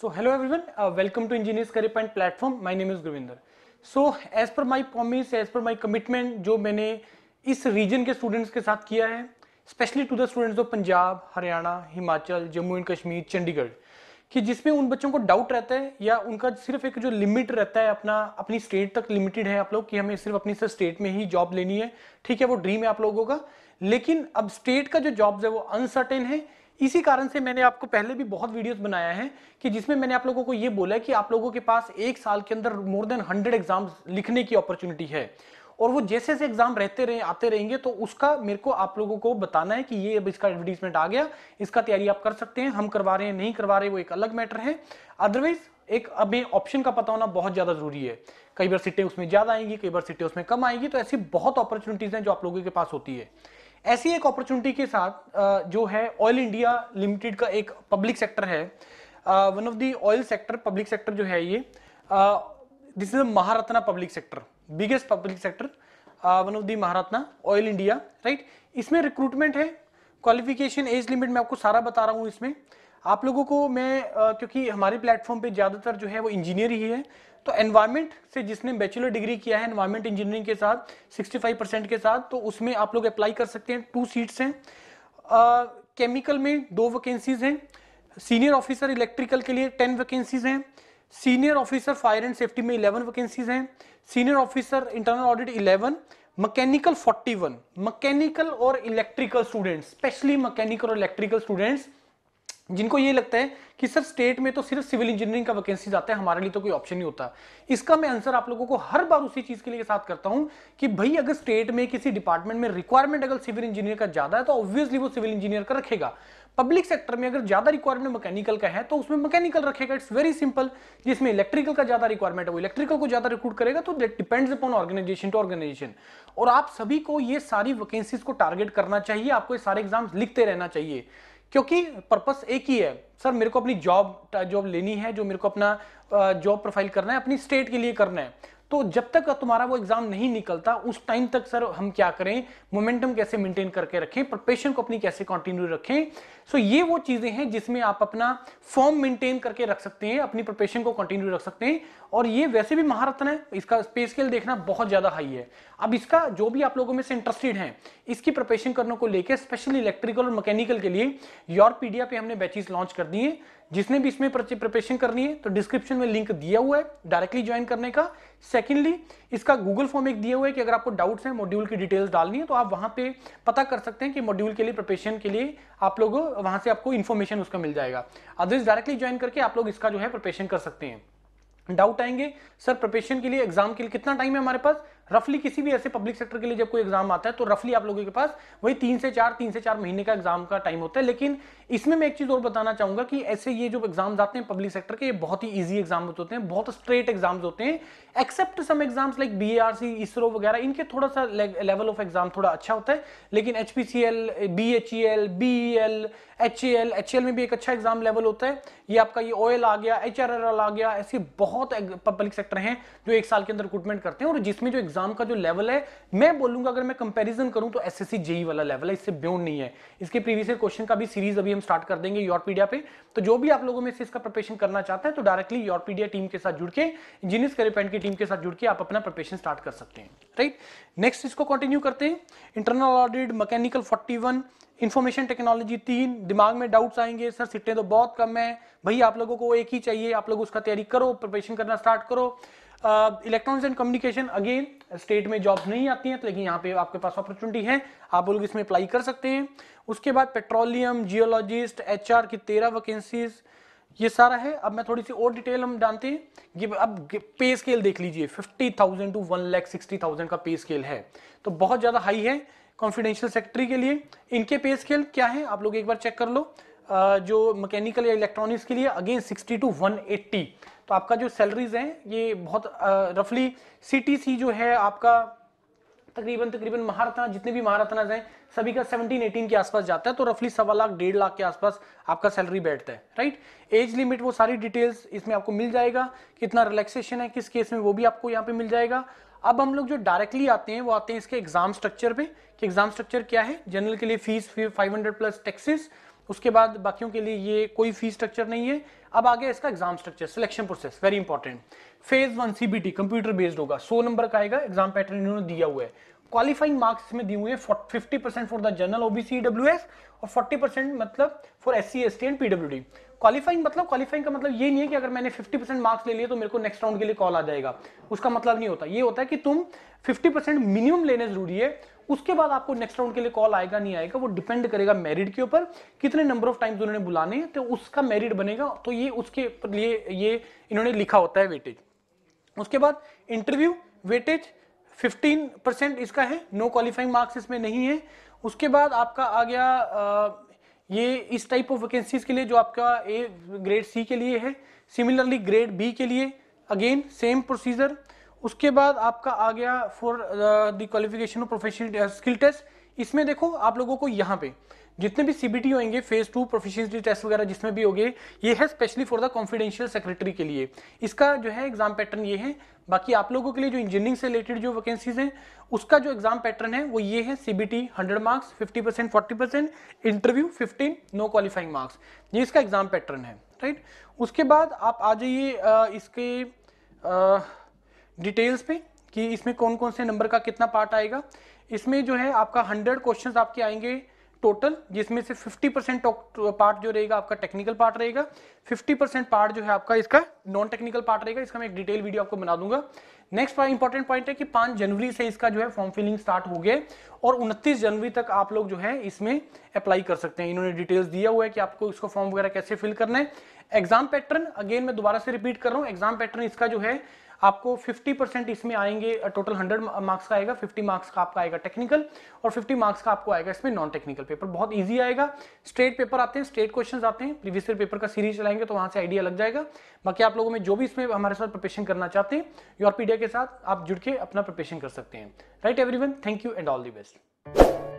So hello everyone, uh, welcome to Engineers Career Point platform. My name is Gurvinder. So as per my promise, as per my commitment, जो मैंने इस reason के students के साथ किया है specially to the students of Punjab Haryana Himachal Jammu and Kashmir Chandigarh कि जिसमें उन बच्चों को डाउट रहता है या उनका सिर्फ एक जो लिमिट रहता है अपना अपनी स्टेट तक लिमिटेड है आप लोग कि हमें सिर्फ अपनी सर स्टेट में ही जॉब लेनी है ठीक है वो ड्रीम है आप लोगों का लेकिन अब स्टेट का जो जॉब्स है वो अनसर्टेन है इसी कारण से मैंने आपको पहले भी बहुत वीडियोस बनाया है कि जिसमें मैंने आप लोगों को ये बोला है कि आप लोगों के पास एक साल के अंदर मोर देन हंड्रेड एग्जाम्स लिखने की अपॉर्चुनिटी है और वो जैसे जैसे एग्जाम रहते रहे आते रहेंगे तो उसका मेरे को आप लोगों को बताना है कि ये अब इसका एडवर्टीजमेंट आ गया इसका तैयारी आप कर सकते हैं हम करवा रहे हैं नहीं करवा रहे वो एक अलग मैटर है अदरवाइज एक अभी ऑप्शन का पता होना बहुत ज़्यादा जरूरी है कई बार सीटें उसमें ज़्यादा आएंगी कई बार सीटें उसमें कम आएंगी तो ऐसी बहुत अपॉर्चुनिटीज़ हैं जो आप लोगों के पास होती है ऐसी एक अपॉर्चुनिटी के साथ जो है ऑयल इंडिया लिमिटेड का एक पब्लिक सेक्टर है one of the oil sector public sector जो है ये this is Maharatna public sector biggest public sector one of the Maharatna oil India right इसमें रिक्रूटमेंट है क्वालिफिकेशन एज लिमिट मैं आपको सारा बता रहा हूँ इसमें आप लोगों को मैं क्योंकि हमारे प्लेटफॉर्म पे ज़्यादातर जो है वो इंजीनियर ही है तो एनवायरमेंट से जिसने बैचलर डिग्री किया है एनवायरमेंट इंजीनियरिंग के साथ 65 परसेंट के साथ तो उसमें आप लोग अप्लाई कर सकते हैं टू सीट्स हैं केमिकल में दो वैकेंसीज हैं सीनियर ऑफिसर इलेक्ट्रिकल के लिए टेन वैकेंसीज हैं senior officer fire and safety में इलेवन वैकेंसीज हैं senior officer internal audit eleven forty one mechanical और इलेक्ट्रिकल स्टूडेंट्स स्पेशली मकैनिकल और इलेक्ट्रिकल स्टूडेंट्स जिनको ये लगता है कि सर स्टेट में तो सिर्फ सिविल इंजीनियरिंग का वैकेंसी आता है हमारे लिए तो कोई ऑप्शन नहीं होता इसका मैं आंसर आप लोगों को हर बार उसी चीज के लिए साथ करता हूं कि भाई अगर स्टेट में किसी डिपार्टमेंट में रिक्वायरमेंट अगर सिविल इंजीनियर का ज्यादा है तो ऑब्वियसली वो सिविल इंजीनियर का रखेगा पब्लिक सेक्टर में अगर ज्यादा रिक्वायरमेंट मैकेनिकल का है तो उसमें मैकेनिकल रखेगा इट्स वेरी सिंपल जिसमें इलेक्ट्रिकल का ज्यादा रिक्वायरमेंट है वो इलेक्ट्रिकल को ज्यादा रिक्रूट करेगा तो that depends upon organization to organization और आप सभी को ये सारी वैकेंसीज को टारगेट करना चाहिए आपको ये सारे एग्जाम्स लिखते रहना चाहिए क्योंकि पर्पस एक ही है सर मेरे को अपनी जॉब जॉब लेनी है जो मेरे को अपना जॉब प्रोफाइल करना है अपनी स्टेट के लिए करना है तो जब तक तुम्हारा वो एग्जाम नहीं निकलता उस टाइम तक सर हम क्या करें मोमेंटम कैसे मेंटेन करके रखें प्रिपरेशन को अपनी कैसे कंटिन्यू रखें सो ये वो चीजें हैं जिसमें आप अपना फॉर्म मेंटेन करके रख सकते हैं अपनी प्रिपरेशन को कंटिन्यू रख सकते हैं और ये वैसे भी महारत्न है इसका स्पेस स्केल देखना बहुत ज्यादा हाई है अब इसका जो भी आप लोगों में से इंटरेस्टेड है इसकी प्रिपरेशन करने को लेकर स्पेशली इलेक्ट्रिकल और मैकेनिकल के लिए योर पीडिया पे हमने बैचेस लॉन्च कर दिए जिसने भी इसमें प्रिपरेशन करनी है तो डिस्क्रिप्शन में लिंक दिया हुआ है डायरेक्टली ज्वाइन करने का सेकेंडली इसका गूगल फॉर्म एक दिया हुआ है कि अगर आपको डाउट्स हैं मॉड्यूल की डिटेल्स डालनी है तो आप वहां पे पता कर सकते हैं कि मॉड्यूल के लिए प्रिपरेशन के लिए आप लोग वहां से आपको इन्फॉर्मेशन उसका मिल जाएगा अदरवाइज डायरेक्टली ज्वाइन करके आप लोग इसका जो है प्रिपरेशन कर सकते हैं डाउट आएंगे सर प्रिपरेशन के लिए एग्जाम के लिए कितना टाइम है हमारे पास रफली किसी भी ऐसे पब्लिक सेक्टर के लिए जब कोई एग्जाम आता है तो रफली आप लोगों के पास वही तीन से चार तीन से चार महीने का एग्जाम का टाइम होता है लेकिन इसमें मैं एक चीज और बताना चाहूंगा कि ऐसे ये जो एग्जाम आते हैं पब्लिक सेक्टर के ये बहुत ही ईजी एग्जाम होते हैं बहुत स्ट्रेट एग्जाम्स होते हैं except some exams like B R C ISRO वगैरह इनके थोड़ा सा लेवल ऑफ एग्जाम थोड़ा अच्छा होता है लेकिन H P C L B H E L B L H A L H L में भी एक अच्छा एग्जाम लेवल होता है ये आपका ये ओ एल आ गया एच आर आर आ गया ऐसे बहुत पब्लिक सेक्टर हैं जो एक साल के अंदर रिक्रूटमेंट करते हैं और जिसमें जो एग्जाम का जो लेवल है मैं बोलूंगा अगर मैं कंपैरिजन करूं तो एसएससी जेई e वाला लेवल है इससे बियॉन्ड नहीं है इसके प्रीवियस क्वेश्चन का भी सीरीज अभी हम स्टार्ट कर देंगे योरपीडिया पे तो जो भी आप लोगों में से इसका प्रिपेशन करना चाहता है तो डायरेक्टली योरपीडिया टीम के साथ जुड़ के इंजीनियर्स करिपेंट की टीम के साथ जुड़ के आप अपना प्रिपेशन स्टार्ट कर सकते हैं राइट नेक्स्ट इसको कंटिन्यू करते हैं internal audit mechanical forty information technology तीन दिमाग में डाउट्स आएंगे सर सीटें तो बहुत कम है भाई आप लोगों को एक ही चाहिए आप लोग उसका तैयारी करो प्रिपरेशन करना स्टार्ट करो electronics and communication again state में जॉब नहीं आती हैं तो लेकिन यहाँ पे आपके पास अपॉर्चुनिटी है आप लोग इसमें अप्लाई कर सकते हैं उसके बाद पेट्रोलियम जियोलॉजिस्ट एच की तेरह वैकेंसीज ये सारा है अब मैं थोड़ी सी और डिटेल हम जानते हैं ये अब पे स्केल देख लीजिए fifty thousand to one lakh sixty thousand का पे स्केल है तो बहुत ज़्यादा हाई है कॉन्फिडेंशियल सेक्रेटरी के लिए इनके पे स्केल क्या है आप लोग एक बार चेक कर लो जो मैकेनिकल या इलेक्ट्रॉनिक्स के लिए अगेन 60 टू 180 तो आपका जो सैलरीज हैं ये बहुत रफली सी जो है आपका तकरीबन तकरीबन महारत्ना जितने भी महारत्नाज हैं सभी का 17 18 के आसपास जाता है तो रफली सवा लाख डेढ़ लाख के आसपास आपका सैलरी बैठता है राइट एज लिमिट वो सारी डिटेल्स इसमें आपको मिल जाएगा कितना रिलैक्सेशन है किस केस में वो भी आपको यहाँ पे मिल जाएगा अब हम लोग जो डायरेक्टली आते हैं वो आते हैं इसके एग्जाम स्ट्रक्चर पे कि एग्जाम स्ट्रक्चर क्या है जनरल के लिए fees five hundred plus taxes उसके बाद बाकियों के लिए ये कोई फीस स्ट्रक्चर नहीं है अब आगे इसका exam structure selection process very important phase one CBT computer based होगा सो नंबर का आएगा एग्जाम पैटर्न इन्होंने दिया हुआ है क्वालिफाइंग मार्क्स में दिए हुए हैं fifty percent for the general OBC W S और फोर्टी परसेंट मतलब for S C S T and PW D qualifying मतलब क्वालिफाइंग का मतलब ये नहीं है कि अगर मैंने 50 परसेंट मार्क्स ले लिए तो मेरे को नेक्स्ट राउंड के लिए कॉल आ जाएगा उसका मतलब नहीं होता ये होता है कि तुम 50 परसेंट मिनिमम लेने जरूरी है उसके बाद आपको नेक्स्ट राउंड के लिए कॉल आएगा नहीं आएगा वो डिपेंड करेगा मेरिट के ऊपर कितने नंबर ऑफ टाइम्स उन्होंने बुलाने हैं तो उसका मेरिट बनेगा तो ये उसके लिए ये इन्होंने लिखा होता है वेटेज उसके बाद इंटरव्यू वेटेज 15 परसेंट इसका है नो क्वालिफाइंग मार्क्स इसमें नहीं है उसके बाद आपका आ गया ये इस टाइप ऑफ वैकेंसीज के लिए जो आपका ए ग्रेड सी के लिए है सिमिलरली ग्रेड बी के लिए अगेन सेम प्रोसीजर उसके बाद आपका आ गया for the qualification of professional skill test इसमें देखो आप लोगों को यहाँ पे जितने भी सीबीटी होंगे फेज टू प्रोफेशनलिटी टेस्ट वगैरह जिसमें भी होंगे ये है specially for the confidential secretary के लिए इसका जो है एग्जाम पैटर्न ये है बाकी आप लोगों के लिए जो इंजीनियरिंग से रिलेटेड जो वैकेंसीज हैं उसका जो एग्जाम पैटर्न है वो ये है CBT 100 marks 50 percent forty percent interview fifteen no qualifying marks ये इसका एग्जाम पैटर्न है राइट उसके बाद आप आ जाइए uh, इसके आ, uh, डिटेल्स पे कि इसमें कौन कौन से नंबर का कितना पार्ट आएगा इसमें जो है आपका हंड्रेड क्वेश्चन आपके आएंगे टोटल जिसमें से 50 परसेंट पार्ट जो रहेगा आपका टेक्निकल पार्ट रहेगा 50 परसेंट पार्ट जो है आपका इसका नॉन टेक्निकल पार्ट रहेगा इसका मैं एक डिटेल वीडियो आपको बना दूंगा नेक्स्ट इंपॉर्टेंट पॉइंट है कि 5 जनवरी से इसका जो है फॉर्म फिलिंग स्टार्ट हो गया और 29 जनवरी तक आप लोग जो है इसमें अप्लाई कर सकते हैं इन्होंने डिटेल्स दिया हुआ है कि आपको इसको फॉर्म वगैरह कैसे फिल करना है एग्जाम पैटर्न अगेन मैं दोबारा से रिपीट कर रहा हूँ एग्जाम पैटर्न इसका जो है आपको 50 परसेंट इसमें आएंगे टोटल 100 मार्क्स का आएगा 50 मार्क्स का आपका आएगा टेक्निकल और 50 मार्क्स का आपको आएगा इसमें नॉन टेक्निकल पेपर बहुत ईजी आएगा स्ट्रेट पेपर आते हैं स्ट्रेट क्वेश्चन आते हैं प्रीवियस ईयर पेपर का सीरीज चलाएंगे तो वहाँ से आइडिया लग जाएगा बाकी आप लोगों में जो भी इसमें हमारे साथ प्रिपेशन करना चाहते हैं यूआरपीडिया के साथ आप जुड़ के अपना प्रिपेशन कर सकते हैं right everyone thank you and all the best